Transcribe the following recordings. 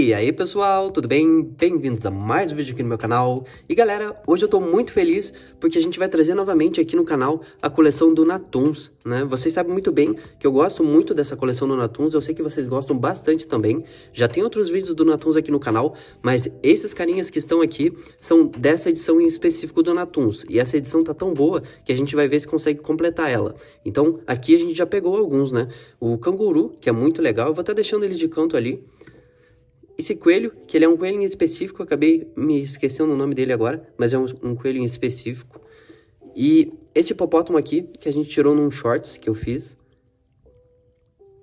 E aí pessoal, tudo bem? Bem-vindos a mais um vídeo aqui no meu canal. E galera, hoje eu tô muito feliz porque a gente vai trazer novamente aqui no canal a coleção do Natuns, né? Vocês sabem muito bem que eu gosto muito dessa coleção do Natuns, eu sei que vocês gostam bastante também. Já tem outros vídeos do Natuns aqui no canal, mas esses carinhas que estão aqui são dessa edição em específico do Natuns. E essa edição tá tão boa que a gente vai ver se consegue completar ela. Então aqui a gente já pegou alguns, né? O Canguru, que é muito legal, eu vou estar tá deixando ele de canto ali. Esse coelho, que ele é um coelho em específico, acabei me esquecendo o nome dele agora, mas é um, um coelho em específico. E esse hipopótamo aqui, que a gente tirou num shorts que eu fiz.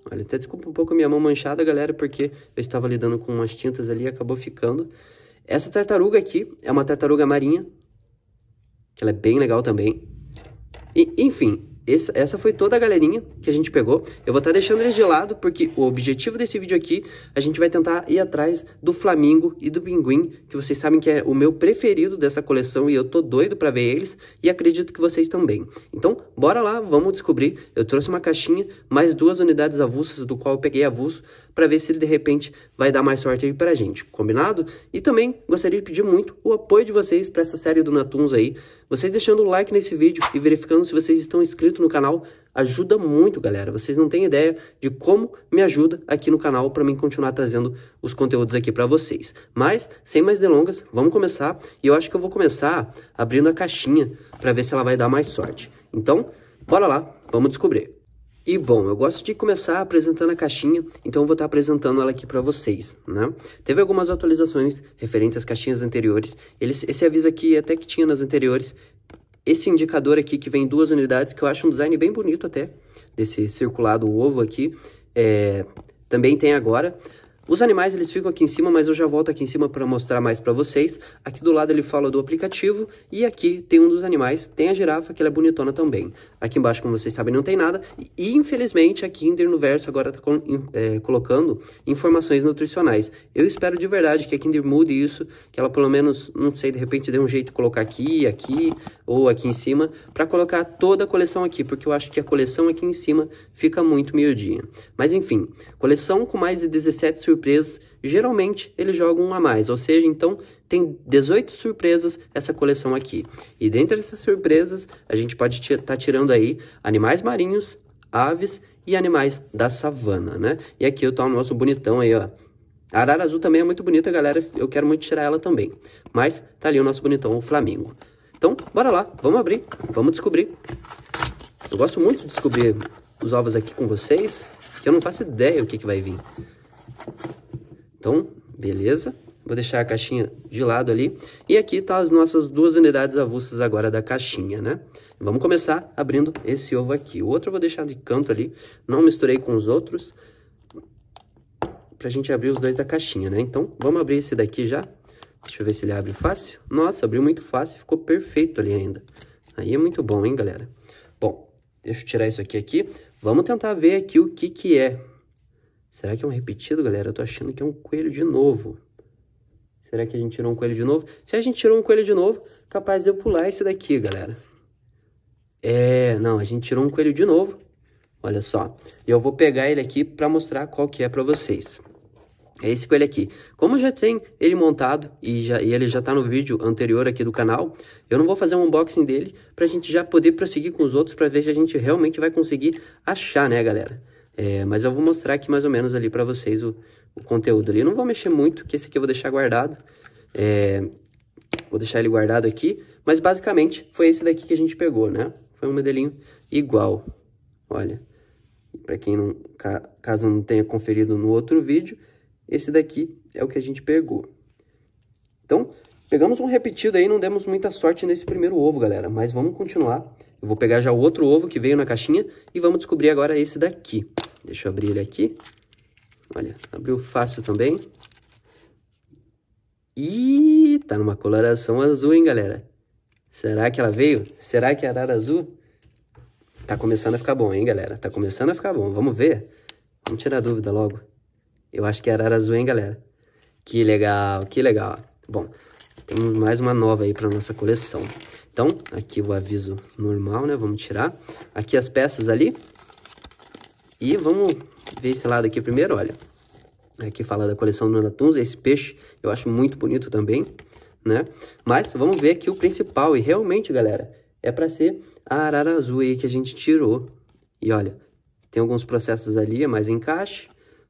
Olha, até desculpa um pouco a minha mão manchada, galera, porque eu estava lidando com umas tintas ali e acabou ficando. Essa tartaruga aqui é uma tartaruga marinha, que ela é bem legal também. E, enfim, essa essa foi toda a galerinha que a gente pegou. Eu vou estar tá deixando eles de lado, porque o objetivo desse vídeo aqui, a gente vai tentar ir atrás do Flamingo e do Pinguim, que vocês sabem que é o meu preferido dessa coleção e eu tô doido para ver eles, e acredito que vocês também. Então, bora lá, vamos descobrir. Eu trouxe uma caixinha, mais duas unidades avulsas, do qual eu peguei avulso, para ver se ele de repente vai dar mais sorte aí para a gente, combinado? E também gostaria de pedir muito o apoio de vocês para essa série do Natuns aí. Vocês deixando o like nesse vídeo e verificando se vocês estão inscritos no canal ajuda muito, galera. Vocês não têm ideia de como me ajuda aqui no canal para mim continuar trazendo os conteúdos aqui para vocês. Mas, sem mais delongas, vamos começar. E eu acho que eu vou começar abrindo a caixinha para ver se ela vai dar mais sorte. Então, bora lá, vamos descobrir. E bom, eu gosto de começar apresentando a caixinha, então eu vou estar apresentando ela aqui para vocês, né? Teve algumas atualizações referentes às caixinhas anteriores. Eles, esse aviso aqui até que tinha nas anteriores. Esse indicador aqui que vem em duas unidades, que eu acho um design bem bonito até, desse circulado ovo aqui, é, também tem agora. Os animais eles ficam aqui em cima, mas eu já volto aqui em cima para mostrar mais para vocês. Aqui do lado ele fala do aplicativo e aqui tem um dos animais, tem a girafa que ela é bonitona também. Aqui embaixo, como vocês sabem, não tem nada. E, infelizmente, a Kinder no verso agora está é, colocando informações nutricionais. Eu espero de verdade que a Kinder mude isso, que ela pelo menos, não sei, de repente dê um jeito de colocar aqui, aqui ou aqui em cima, para colocar toda a coleção aqui, porque eu acho que a coleção aqui em cima fica muito miudinha. Mas enfim, coleção com mais de 17 surpresas, geralmente eles jogam um a mais, ou seja, então tem 18 surpresas essa coleção aqui. E dentre essas surpresas, a gente pode estar tá tirando aí animais marinhos, aves e animais da savana, né? E aqui eu tô o nosso bonitão aí, ó. A arara azul também é muito bonita, galera. Eu quero muito tirar ela também. Mas tá ali o nosso bonitão, o Flamingo. Então, bora lá. Vamos abrir. Vamos descobrir. Eu gosto muito de descobrir os ovos aqui com vocês, que eu não faço ideia o que, que vai vir. Então, beleza. Vou deixar a caixinha de lado ali. E aqui tá as nossas duas unidades avulsas agora da caixinha, né? Vamos começar abrindo esse ovo aqui. O outro eu vou deixar de canto ali, não misturei com os outros, pra gente abrir os dois da caixinha, né? Então, vamos abrir esse daqui já. Deixa eu ver se ele abre fácil. Nossa, abriu muito fácil, ficou perfeito ali ainda. Aí é muito bom, hein, galera? Bom, deixa eu tirar isso aqui aqui. Vamos tentar ver aqui o que que é. Será que é um repetido, galera? Eu tô achando que é um coelho de novo. Será que a gente tirou um coelho de novo? Se a gente tirou um coelho de novo, capaz de eu pular esse daqui, galera. É, não, a gente tirou um coelho de novo. Olha só. E eu vou pegar ele aqui para mostrar qual que é para vocês. É esse coelho aqui. Como já tem ele montado e, já, e ele já está no vídeo anterior aqui do canal, eu não vou fazer um unboxing dele para a gente já poder prosseguir com os outros para ver se a gente realmente vai conseguir achar, né, galera? É, mas eu vou mostrar aqui mais ou menos ali para vocês o, o conteúdo ali. Eu não vou mexer muito, porque esse aqui eu vou deixar guardado. É, vou deixar ele guardado aqui. Mas basicamente foi esse daqui que a gente pegou, né? Foi um modelinho igual. Olha, para quem não, caso não tenha conferido no outro vídeo, esse daqui é o que a gente pegou. Então, pegamos um repetido aí, não demos muita sorte nesse primeiro ovo, galera. Mas vamos continuar. Eu vou pegar já o outro ovo que veio na caixinha e vamos descobrir agora esse daqui. Deixa eu abrir ele aqui. Olha, abriu fácil também. E tá numa coloração azul, hein, galera? Será que ela veio? Será que é arara azul? Tá começando a ficar bom, hein, galera? Tá começando a ficar bom. Vamos ver? Vamos tirar dúvida logo. Eu acho que é arara azul, hein, galera? Que legal, que legal. Bom, temos mais uma nova aí para nossa coleção. Então, aqui o aviso normal, né? Vamos tirar. Aqui as peças ali. E vamos ver esse lado aqui primeiro, olha. Aqui fala da coleção Nuna Tunes, esse peixe eu acho muito bonito também, né? Mas vamos ver aqui o principal, e realmente, galera, é para ser a arara azul aí que a gente tirou. E olha, tem alguns processos ali, mas encaixe,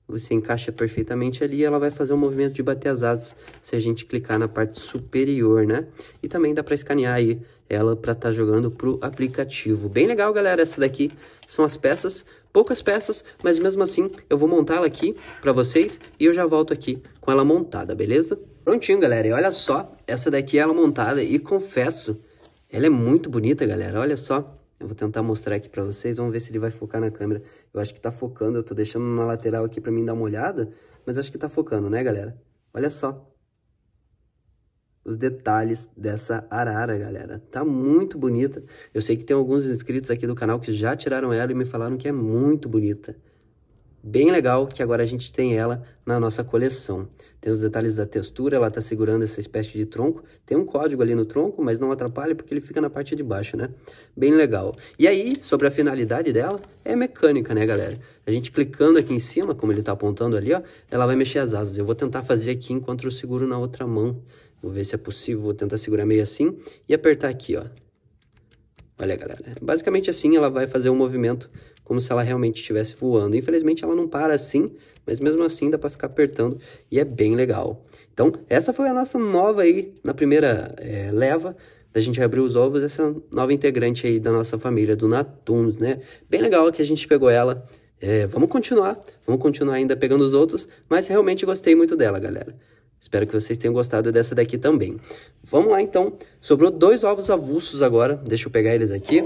você encaixa perfeitamente ali, ela vai fazer um movimento de bater as asas se a gente clicar na parte superior, né? E também dá para escanear aí ela para estar tá jogando pro aplicativo. Bem legal, galera, essa daqui são as peças poucas peças, mas mesmo assim eu vou montá-la aqui para vocês e eu já volto aqui com ela montada, beleza? Prontinho, galera, e olha só, essa daqui é ela montada e confesso, ela é muito bonita, galera, olha só. Eu vou tentar mostrar aqui para vocês, vamos ver se ele vai focar na câmera. Eu acho que tá focando, eu tô deixando na lateral aqui para mim dar uma olhada, mas acho que tá focando, né, galera? Olha só, os detalhes dessa arara, galera. Tá muito bonita. Eu sei que tem alguns inscritos aqui do canal que já tiraram ela e me falaram que é muito bonita. Bem legal que agora a gente tem ela na nossa coleção. Tem os detalhes da textura, ela tá segurando essa espécie de tronco. Tem um código ali no tronco, mas não atrapalha porque ele fica na parte de baixo, né? Bem legal. E aí, sobre a finalidade dela, é mecânica, né, galera? A gente clicando aqui em cima, como ele tá apontando ali, ó, ela vai mexer as asas. Eu vou tentar fazer aqui enquanto eu seguro na outra mão Vou ver se é possível, vou tentar segurar meio assim e apertar aqui, ó. Olha, galera, basicamente assim ela vai fazer um movimento como se ela realmente estivesse voando. Infelizmente ela não para assim, mas mesmo assim dá para ficar apertando e é bem legal. Então, essa foi a nossa nova aí, na primeira é, leva, da gente abrir os ovos, essa nova integrante aí da nossa família, do Natuns, né? Bem legal que a gente pegou ela. É, vamos continuar, vamos continuar ainda pegando os outros, mas realmente gostei muito dela, galera. Espero que vocês tenham gostado dessa daqui também. Vamos lá, então. Sobrou dois ovos avulsos agora. Deixa eu pegar eles aqui.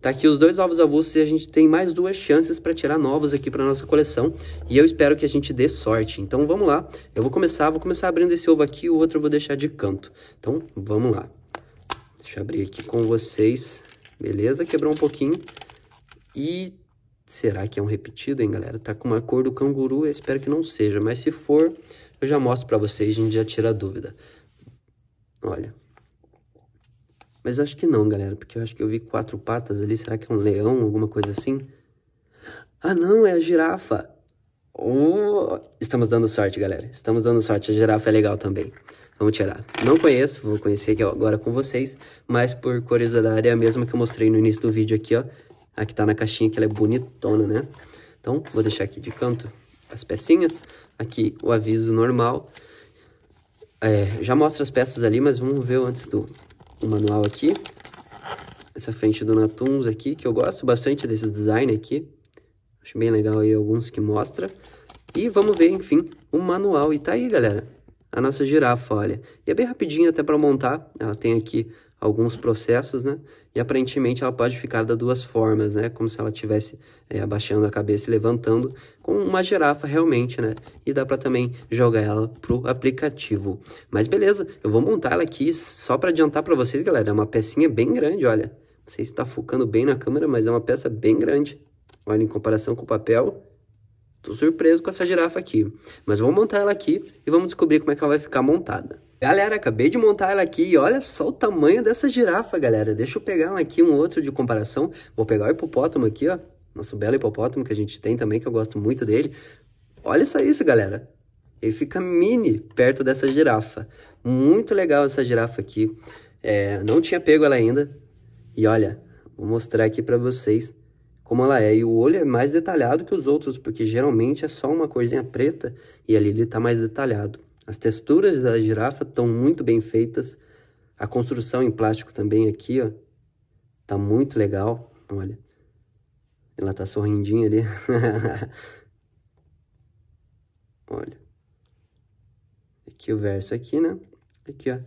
Tá aqui os dois ovos avulsos e a gente tem mais duas chances para tirar novos aqui para nossa coleção. E eu espero que a gente dê sorte. Então vamos lá. Eu vou começar, vou começar abrindo esse ovo aqui, o outro eu vou deixar de canto. Então vamos lá. Deixa eu abrir aqui com vocês. Beleza, quebrou um pouquinho. E será que é um repetido, hein, galera? Tá com uma cor do canguru, eu espero que não seja. Mas se for, eu já mostro para vocês, a gente já tira a dúvida. Olha. Mas acho que não, galera, porque eu acho que eu vi quatro patas ali. Será que é um leão, alguma coisa assim? Ah, não, é a girafa. Oh, estamos dando sorte, galera. Estamos dando sorte. A girafa é legal também. Vamos tirar. Não conheço, vou conhecer aqui agora com vocês, mas por curiosidade é a mesma que eu mostrei no início do vídeo aqui, ó. A que tá na caixinha, que ela é bonitona, né? Então, vou deixar aqui de canto as pecinhas. Aqui o aviso normal. É, já mostra as peças ali, mas vamos ver antes do manual aqui. Essa frente do Natuns aqui, que eu gosto bastante desse design aqui. Acho bem legal aí alguns que mostra. E vamos ver, enfim, o manual. E tá aí, galera, a nossa girafa, olha. E é bem rapidinho até para montar. Ela tem aqui alguns processos, né? E aparentemente ela pode ficar das duas formas, né? Como se ela estivesse é, abaixando a cabeça e levantando, como uma girafa realmente, né? E dá para também jogar ela pro aplicativo. Mas beleza, eu vou montar ela aqui só para adiantar para vocês, galera. É uma pecinha bem grande, olha. Não sei se está focando bem na câmera, mas é uma peça bem grande. Olha, em comparação com o papel, Tô surpreso com essa girafa aqui. Mas vou montar ela aqui e vamos descobrir como é que ela vai ficar montada. Galera, acabei de montar ela aqui e olha só o tamanho dessa girafa, galera. Deixa eu pegar um aqui um outro de comparação. Vou pegar o hipopótamo aqui, ó. Nosso belo hipopótamo que a gente tem também, que eu gosto muito dele. Olha só isso, galera. Ele fica mini perto dessa girafa. Muito legal essa girafa aqui. É, não tinha pego ela ainda. E olha, vou mostrar aqui pra vocês como ela é. E o olho é mais detalhado que os outros, porque geralmente é só uma coisinha preta e ali ele tá mais detalhado. As texturas da girafa estão muito bem feitas. A construção em plástico também aqui, ó. Tá muito legal, olha. Ela tá sorrindinha ali. olha. Aqui o verso aqui, né? Aqui, ó.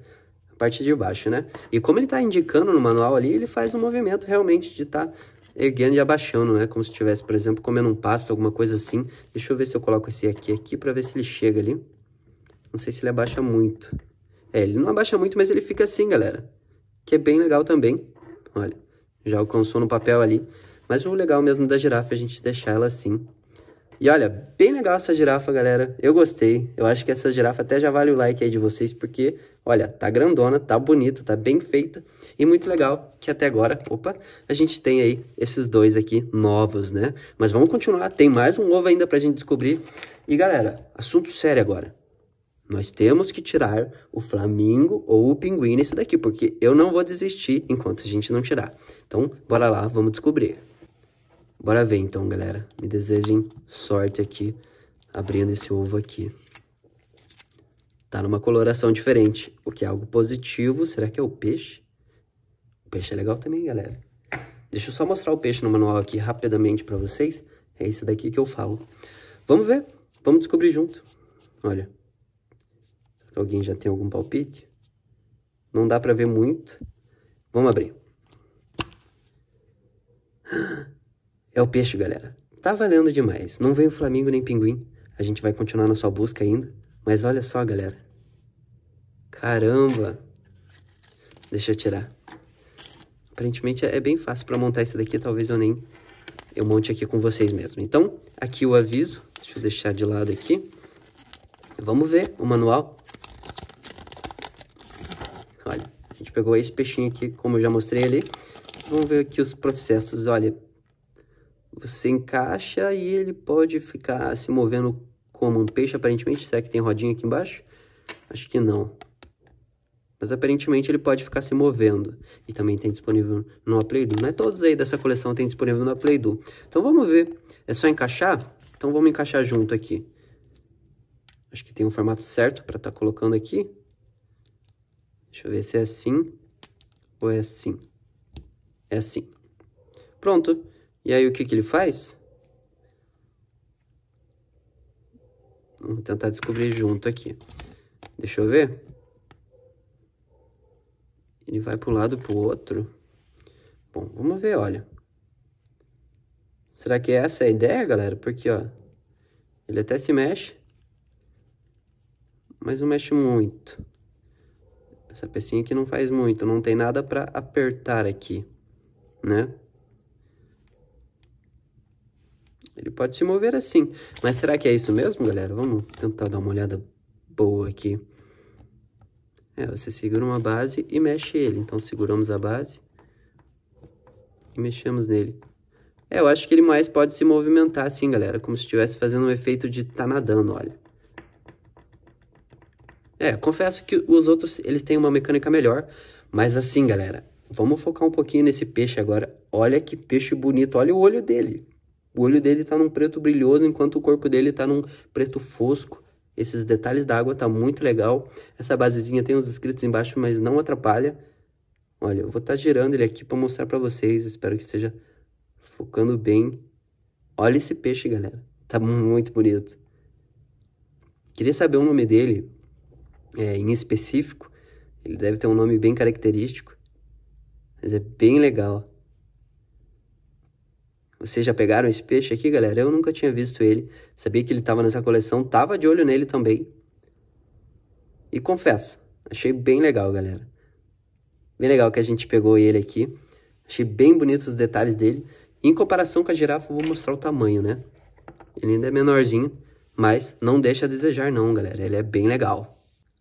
A parte de baixo, né? E como ele tá indicando no manual ali, ele faz um movimento realmente de estar tá erguendo e abaixando, né? Como se estivesse, por exemplo, comendo um pasto, alguma coisa assim. Deixa eu ver se eu coloco esse aqui aqui para ver se ele chega ali. Não sei se ele abaixa muito. É, ele não abaixa muito, mas ele fica assim, galera. Que é bem legal também. Olha, já alcançou no papel ali. Mas o legal mesmo da girafa é a gente deixar ela assim. E olha, bem legal essa girafa, galera. Eu gostei. Eu acho que essa girafa até já vale o like aí de vocês, porque, olha, tá grandona, tá bonita, tá bem feita. E muito legal que até agora, opa, a gente tem aí esses dois aqui novos, né? Mas vamos continuar, tem mais um ovo ainda pra gente descobrir. E, galera, assunto sério agora. Nós temos que tirar o Flamingo ou o Pinguim nesse daqui, porque eu não vou desistir enquanto a gente não tirar. Então, bora lá, vamos descobrir. Bora ver então, galera. Me desejem sorte aqui, abrindo esse ovo aqui. Tá numa coloração diferente, o que é algo positivo. Será que é o peixe? O peixe é legal também, galera. Deixa eu só mostrar o peixe no manual aqui rapidamente pra vocês. É esse daqui que eu falo. Vamos ver, vamos descobrir junto. Olha. Alguém já tem algum palpite? Não dá para ver muito. Vamos abrir. É o peixe, galera. Tá valendo demais. Não veio flamingo nem pinguim. A gente vai continuar na sua busca ainda. Mas olha só, galera. Caramba! Deixa eu tirar. Aparentemente é bem fácil para montar esse daqui. Talvez eu nem eu monte aqui com vocês mesmo. Então, aqui o aviso. Deixa eu deixar de lado aqui. Vamos ver o manual. Olha, a gente pegou esse peixinho aqui, como eu já mostrei ali. Vamos ver aqui os processos, olha. Você encaixa e ele pode ficar se movendo como um peixe, aparentemente. Será que tem rodinha aqui embaixo? Acho que não. Mas aparentemente ele pode ficar se movendo. E também tem disponível no Playdo. Não é todos aí dessa coleção tem disponível no Playdo. Então vamos ver. É só encaixar? Então vamos encaixar junto aqui. Acho que tem um formato certo para estar tá colocando aqui. Deixa eu ver se é assim ou é assim. É assim. Pronto. E aí, o que, que ele faz? Vamos tentar descobrir junto aqui. Deixa eu ver. Ele vai para um lado para o outro. Bom, vamos ver, olha. Será que é essa é a ideia, galera? Porque, ó, ele até se mexe, mas não mexe muito. Essa pecinha aqui não faz muito, não tem nada para apertar aqui, né? Ele pode se mover assim. Mas será que é isso mesmo, galera? Vamos tentar dar uma olhada boa aqui. É, você segura uma base e mexe ele. Então, seguramos a base e mexemos nele. É, eu acho que ele mais pode se movimentar assim, galera. Como se estivesse fazendo um efeito de tá nadando, olha. É, confesso que os outros, eles têm uma mecânica melhor, mas assim, galera, vamos focar um pouquinho nesse peixe agora. Olha que peixe bonito, olha o olho dele. O olho dele tá num preto brilhoso, enquanto o corpo dele tá num preto fosco. Esses detalhes da água tá muito legal. Essa basezinha tem uns escritos embaixo, mas não atrapalha. Olha, eu vou estar tá girando ele aqui para mostrar para vocês. Espero que esteja focando bem. Olha esse peixe, galera. Tá muito bonito. Queria saber o nome dele, é, em específico. Ele deve ter um nome bem característico, mas é bem legal. Vocês já pegaram esse peixe aqui, galera? Eu nunca tinha visto ele. Sabia que ele estava nessa coleção, tava de olho nele também. E confesso, achei bem legal, galera. Bem legal que a gente pegou ele aqui. Achei bem bonitos os detalhes dele. Em comparação com a girafa, vou mostrar o tamanho, né? Ele ainda é menorzinho, mas não deixa a desejar não, galera. Ele é bem legal.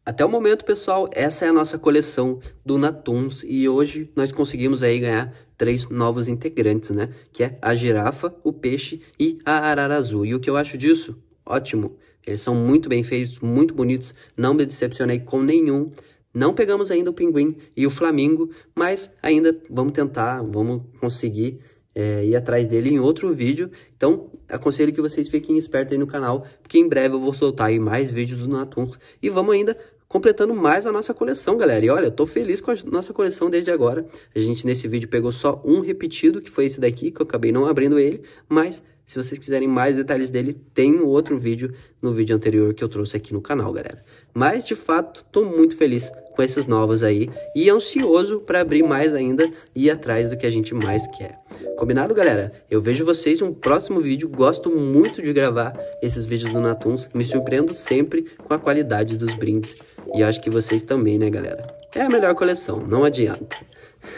Até o momento, pessoal, essa é a nossa coleção do Natuns e hoje nós conseguimos aí ganhar três novos integrantes, né? Que é a girafa, o peixe e a arara azul. E o que eu acho disso? Ótimo! Eles são muito bem feitos, muito bonitos, não me decepcionei com nenhum. Não pegamos ainda o pinguim e o flamingo, mas ainda vamos tentar, vamos conseguir é, ir atrás dele em outro vídeo. Então, aconselho que vocês fiquem espertos aí no canal, porque em breve eu vou soltar aí mais vídeos do Natuns. E vamos ainda completando mais a nossa coleção, galera. E olha, eu tô feliz com a nossa coleção desde agora. A gente nesse vídeo pegou só um repetido, que foi esse daqui, que eu acabei não abrindo ele, mas se vocês quiserem mais detalhes dele, tem um outro vídeo no vídeo anterior que eu trouxe aqui no canal, galera. Mas, de fato, tô muito feliz com esses novos aí e ansioso para abrir mais ainda e ir atrás do que a gente mais quer. Combinado, galera? Eu vejo vocês no próximo vídeo. Gosto muito de gravar esses vídeos do Natuns. Me surpreendo sempre com a qualidade dos brindes. E acho que vocês também, né, galera? É a melhor coleção, não adianta.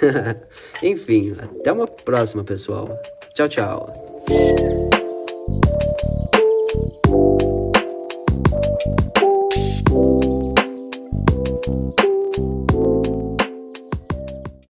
Enfim, até uma próxima, pessoal. Tchau, tchau.